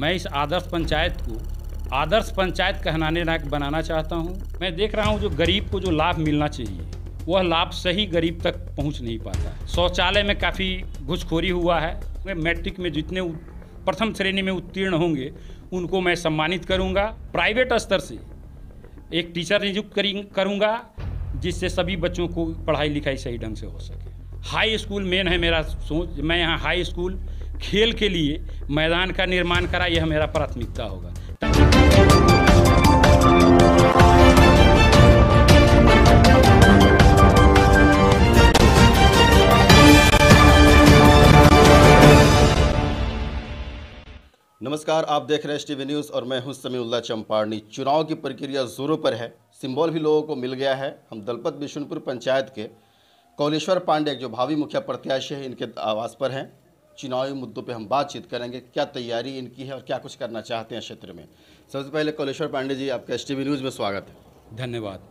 मैं इस आदर्श पंचायत को आदर्श पंचायत कहनाने लायक बनाना चाहता हूँ मैं देख रहा हूँ जो गरीब को जो लाभ मिलना चाहिए वह लाभ सही गरीब तक पहुँच नहीं पाता है शौचालय में काफ़ी घुसखोरी हुआ है मैं मैट्रिक में जितने प्रथम श्रेणी में उत्तीर्ण होंगे उनको मैं सम्मानित करूँगा प्राइवेट स्तर से एक टीचर नियुक्त करूँगा जिससे सभी बच्चों को पढ़ाई लिखाई सही ढंग से हो सके हाई स्कूल मेन है मेरा सोच मैं यहाँ हाई स्कूल खेल के लिए मैदान का निर्माण करा यह मेरा प्राथमिकता होगा नमस्कार आप देख रहे हैं टीवी न्यूज़ और मैं हूं समीउल्ला चंपारणी चुनाव की प्रक्रिया जोरों पर है सिंबल भी लोगों को मिल गया है हम दलपत बिशुनपुर पंचायत के कौलेश्वर पांडे जो भावी मुखिया प्रत्याशी हैं इनके आवास पर हैं चुनावी मुद्दों पे हम बातचीत करेंगे क्या तैयारी इनकी है और क्या कुछ करना चाहते हैं क्षेत्र में सबसे पहले कौलेश्वर पांडे जी आपका एस न्यूज़ में स्वागत है धन्यवाद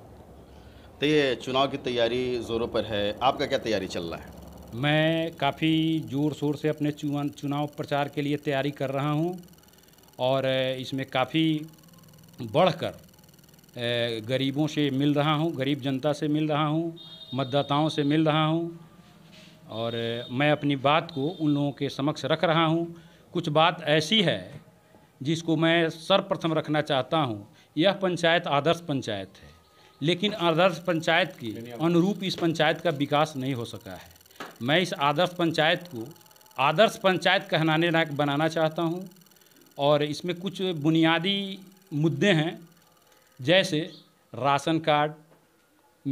तो ये चुनाव की तैयारी ज़ोरों पर है आपका क्या तैयारी चल रहा है मैं काफ़ी ज़ोर शोर से अपने चुनाव प्रचार के लिए तैयारी कर रहा हूँ और इसमें काफ़ी बढ़कर गरीबों से मिल रहा हूँ गरीब जनता से मिल रहा हूँ मतदाताओं से मिल रहा हूँ और मैं अपनी बात को उन लोगों के समक्ष रख रहा हूँ कुछ बात ऐसी है जिसको मैं सर्वप्रथम रखना चाहता हूँ यह पंचायत आदर्श पंचायत है लेकिन आदर्श पंचायत के अनुरूप इस पंचायत का विकास नहीं हो सका है मैं इस आदर्श पंचायत को आदर्श पंचायत कहनाने लायक बनाना चाहता हूँ और इसमें कुछ बुनियादी मुद्दे हैं जैसे राशन कार्ड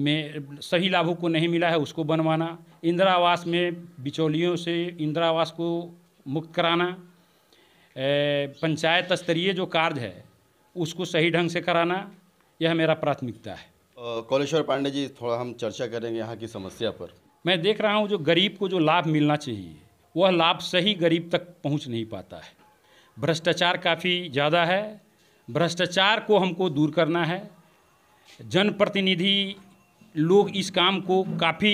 में सही लाभों को नहीं मिला है उसको बनवाना इंदिरा आवास में बिचौलियों से इंदिरा आवास को मुक्त कराना पंचायत स्तरीय जो कार्य है उसको सही ढंग से कराना यह मेरा प्राथमिकता है कौलेश्वर पांडे जी थोड़ा हम चर्चा करेंगे यहाँ की समस्या पर मैं देख रहा हूँ जो गरीब को जो लाभ मिलना चाहिए वह लाभ सही गरीब तक पहुँच नहीं पाता है भ्रष्टाचार काफ़ी ज़्यादा है भ्रष्टाचार को हमको दूर करना है जनप्रतिनिधि लोग इस काम को काफ़ी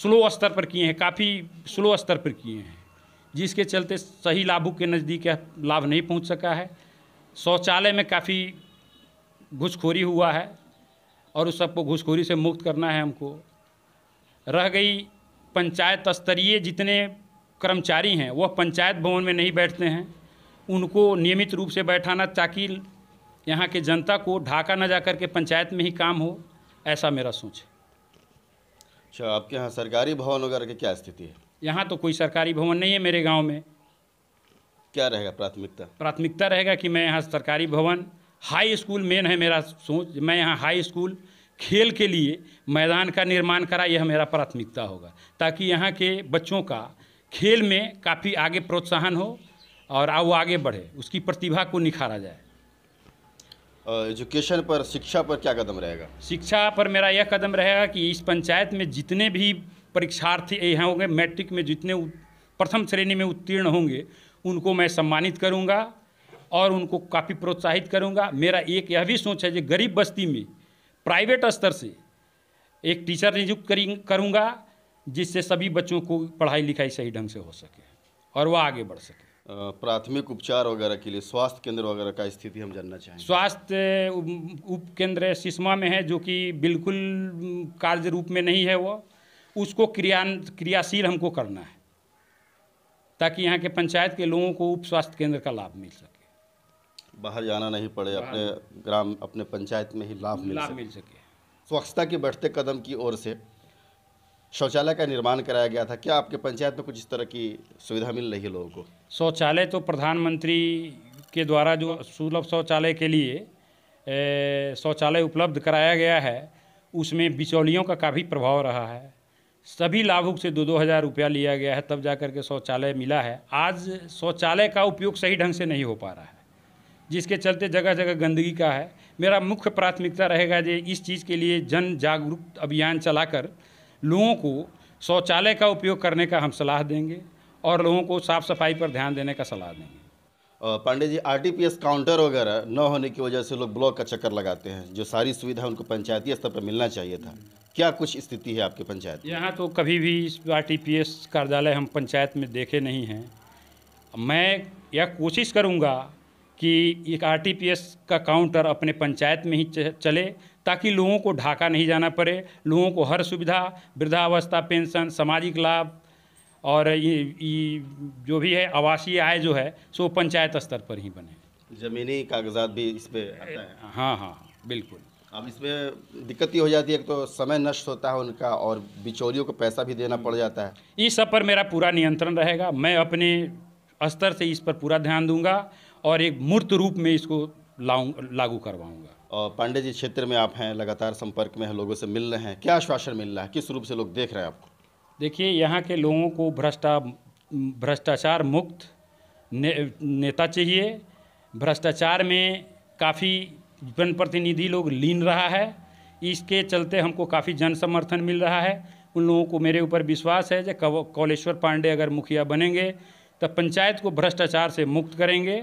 स्लो स्तर पर किए हैं काफ़ी स्लो स्तर पर किए हैं जिसके चलते सही लाभुक के नज़दीक लाभ नहीं पहुंच सका है शौचालय में काफ़ी घुसखोरी हुआ है और उस सबको घुसखोरी से मुक्त करना है हमको रह गई पंचायत स्तरीय जितने कर्मचारी हैं वह पंचायत भवन में नहीं बैठते हैं उनको नियमित रूप से बैठाना ताकि यहाँ के जनता को ढाका न जा करके के पंचायत में ही काम हो ऐसा मेरा सोच है अच्छा आपके यहाँ सरकारी भवन वगैरह की क्या स्थिति है यहाँ तो कोई सरकारी भवन नहीं है मेरे गाँव में क्या रहेगा प्राथमिकता प्राथमिकता रहेगा कि मैं यहाँ सरकारी भवन हाई स्कूल मेन है मेरा सोच मैं यहाँ हाई स्कूल खेल के लिए मैदान का निर्माण करा यह मेरा प्राथमिकता होगा ताकि यहाँ के बच्चों का खेल में काफ़ी आगे प्रोत्साहन हो और वो आगे बढ़े उसकी प्रतिभा को निखारा जाए एजुकेशन पर शिक्षा पर क्या कदम रहेगा शिक्षा पर मेरा यह कदम रहेगा कि इस पंचायत में जितने भी परीक्षार्थी यहाँ होंगे मैट्रिक में जितने प्रथम श्रेणी में उत्तीर्ण होंगे उनको मैं सम्मानित करूँगा और उनको काफ़ी प्रोत्साहित करूँगा मेरा एक यह भी सोच है कि गरीब बस्ती में प्राइवेट स्तर से एक टीचर नियुक्त करूँगा जिससे सभी बच्चों को पढ़ाई लिखाई सही ढंग से हो सके और वह आगे बढ़ सके प्राथमिक उपचार वगैरह के लिए स्वास्थ्य केंद्र वगैरह का स्थिति हम जानना चाहेंगे स्वास्थ्य उप केंद्र सिस्मा में है जो कि बिल्कुल कार्य रूप में नहीं है वो उसको क्रिया क्रियाशील हमको करना है ताकि यहाँ के पंचायत के लोगों को उप स्वास्थ्य केंद्र का लाभ मिल सके बाहर जाना नहीं पड़े अपने ग्राम अपने पंचायत में ही लाभ मिल लाभ मिल सके स्वच्छता के बढ़ते कदम की ओर से शौचालय का निर्माण कराया गया था क्या आपके पंचायत में कुछ इस तरह की सुविधा मिल रही है लोगों को शौचालय तो प्रधानमंत्री के द्वारा जो सुलभ शौचालय के लिए शौचालय उपलब्ध कराया गया है उसमें बिचौलियों का काफ़ी प्रभाव रहा है सभी लाभुक से दो दो हज़ार रुपया लिया गया है तब जा कर के शौचालय मिला है आज शौचालय का उपयोग सही ढंग से नहीं हो पा रहा है जिसके चलते जगह जगह गंदगी का है मेरा मुख्य प्राथमिकता रहेगा जे इस चीज़ के लिए जन जागरूक अभियान चलाकर लोगों को शौचालय का उपयोग करने का हम सलाह देंगे और लोगों को साफ़ सफाई पर ध्यान देने का सलाह देंगे पांडे जी आरटीपीएस काउंटर वगैरह न होने की वजह से लोग ब्लॉक का चक्कर लगाते हैं जो सारी सुविधा उनको पंचायती स्तर पर मिलना चाहिए था क्या कुछ स्थिति है आपके पंचायत यहाँ तो कभी भी आरटीपीएस कार्यालय हम पंचायत में देखे नहीं हैं मैं यह कोशिश करूँगा कि एक एस का काउंटर अपने पंचायत में ही चले ताकि लोगों को ढाका नहीं जाना पड़े लोगों को हर सुविधा वृद्धावस्था पेंशन सामाजिक लाभ और ये, ये जो भी है आवासीय आय जो है सो पंचायत स्तर पर ही बने ज़मीनी कागजात भी इस पर हाँ हाँ हाँ बिल्कुल अब इसमें दिक्कत ही हो जाती है एक तो समय नष्ट होता है उनका और बिचौलियों को पैसा भी देना पड़ जाता है इस सब पर मेरा पूरा नियंत्रण रहेगा मैं अपने स्तर से इस पर पूरा ध्यान दूंगा और एक मूर्त रूप में इसको लाऊ लागू करवाऊँगा और पांडे जी क्षेत्र में आप हैं लगातार संपर्क में हैं लोगों से मिल रहे हैं क्या आश्वासन मिल रहा है किस रूप से लोग देख रहे हैं आपको देखिए यहाँ के लोगों को भ्रष्टा भ्रष्टाचार मुक्त ने, नेता चाहिए भ्रष्टाचार में काफ़ी जनप्रतिनिधि लोग लीन रहा है इसके चलते हमको काफ़ी जन समर्थन मिल रहा है उन लोगों को मेरे ऊपर विश्वास है जो कौलेश्वर पांडे अगर मुखिया बनेंगे तब पंचायत को भ्रष्टाचार से मुक्त करेंगे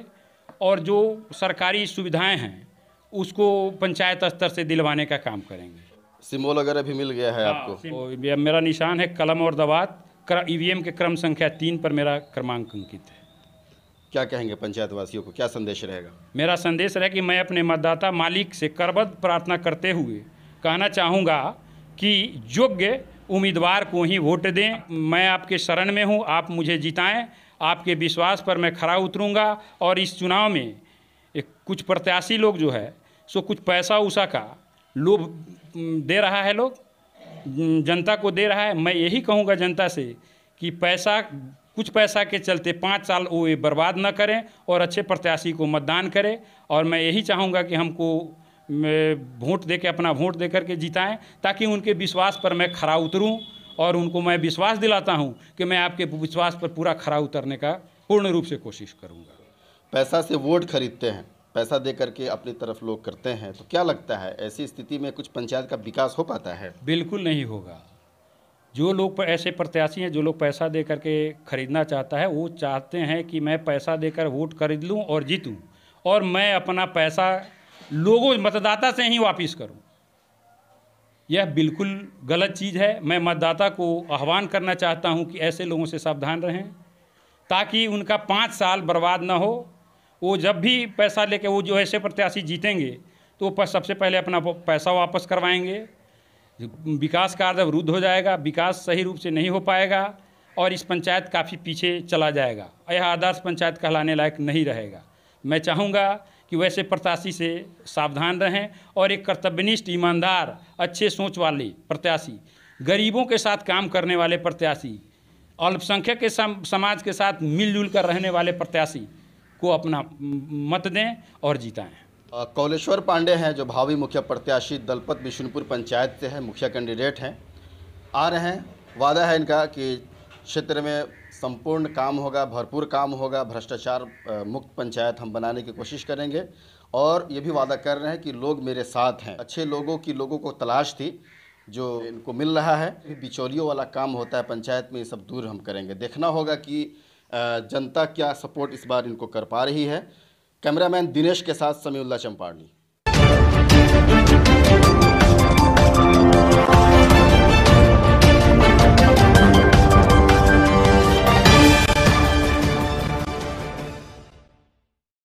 और जो सरकारी सुविधाएं हैं उसको पंचायत स्तर से दिलवाने का काम करेंगे सिम्बोल वगैरह भी मिल गया है हाँ, आपको मेरा निशान है कलम और दवात ईवीएम के क्रम संख्या तीन पर मेरा क्रमांक अंकित है क्या कहेंगे पंचायत वासियों को क्या संदेश रहेगा मेरा संदेश रहे कि मैं अपने मतदाता मालिक से करबद्ध प्रार्थना करते हुए कहना चाहूँगा कि योग्य उम्मीदवार को ही वोट दें मैं आपके शरण में हूँ आप मुझे जिताएं आपके विश्वास पर मैं खरा उतरूँगा और इस चुनाव में एक कुछ प्रत्याशी लोग जो है सो कुछ पैसा उषा का लोभ दे रहा है लोग जनता को दे रहा है मैं यही कहूँगा जनता से कि पैसा कुछ पैसा के चलते पाँच साल वो बर्बाद न करें और अच्छे प्रत्याशी को मतदान करें और मैं यही चाहूँगा कि हमको वोट दे के अपना वोट दे करके जिताएँ ताकि उनके विश्वास पर मैं खरा उतरूँ और उनको मैं विश्वास दिलाता हूँ कि मैं आपके विश्वास पर पूरा खरा उतरने का पूर्ण रूप से कोशिश करूँगा पैसा से वोट खरीदते हैं पैसा दे करके अपनी तरफ लोग करते हैं तो क्या लगता है ऐसी स्थिति में कुछ पंचायत का विकास हो पाता है बिल्कुल नहीं होगा जो लोग ऐसे प्रत्याशी हैं जो लोग पैसा दे करके खरीदना चाहता है वो चाहते हैं कि मैं पैसा देकर वोट खरीद लूँ और जीतूँ और मैं अपना पैसा लोगों मतदाता से ही वापिस करूँ यह बिल्कुल गलत चीज़ है मैं मतदाता को आह्वान करना चाहता हूँ कि ऐसे लोगों से सावधान रहें ताकि उनका पाँच साल बर्बाद ना हो वो जब भी पैसा लेके वो जो ऐसे प्रत्याशी जीतेंगे तो वो सबसे पहले अपना पैसा वापस करवाएंगे विकास कार्य अवरुद्ध हो जाएगा विकास सही रूप से नहीं हो पाएगा और इस पंचायत काफ़ी पीछे चला जाएगा यह आदर्श पंचायत कहलाने लायक नहीं रहेगा मैं चाहूँगा कि वैसे प्रत्याशी से सावधान रहें और एक कर्तव्यनिष्ठ ईमानदार अच्छे सोच वाले प्रत्याशी गरीबों के साथ काम करने वाले प्रत्याशी अल्पसंख्यक के समाज के साथ मिलजुल कर रहने वाले प्रत्याशी को अपना मत दें और जिताएँ कौलेश्वर पांडे हैं जो भावी मुख्य प्रत्याशी दलपत बिशुनपुर पंचायत से हैं मुखिया कैंडिडेट हैं आ रहे हैं वादा है इनका कि क्षेत्र में संपूर्ण काम होगा भरपूर काम होगा भ्रष्टाचार मुक्त पंचायत हम बनाने की कोशिश करेंगे और ये भी वादा कर रहे हैं कि लोग मेरे साथ हैं अच्छे लोगों की लोगों को तलाश थी जो इनको मिल रहा है बिचौलियों वाला काम होता है पंचायत में ये सब दूर हम करेंगे देखना होगा कि जनता क्या सपोर्ट इस बार इनको कर पा रही है कैमरामैन दिनेश के साथ समीउल्ला चंपारणी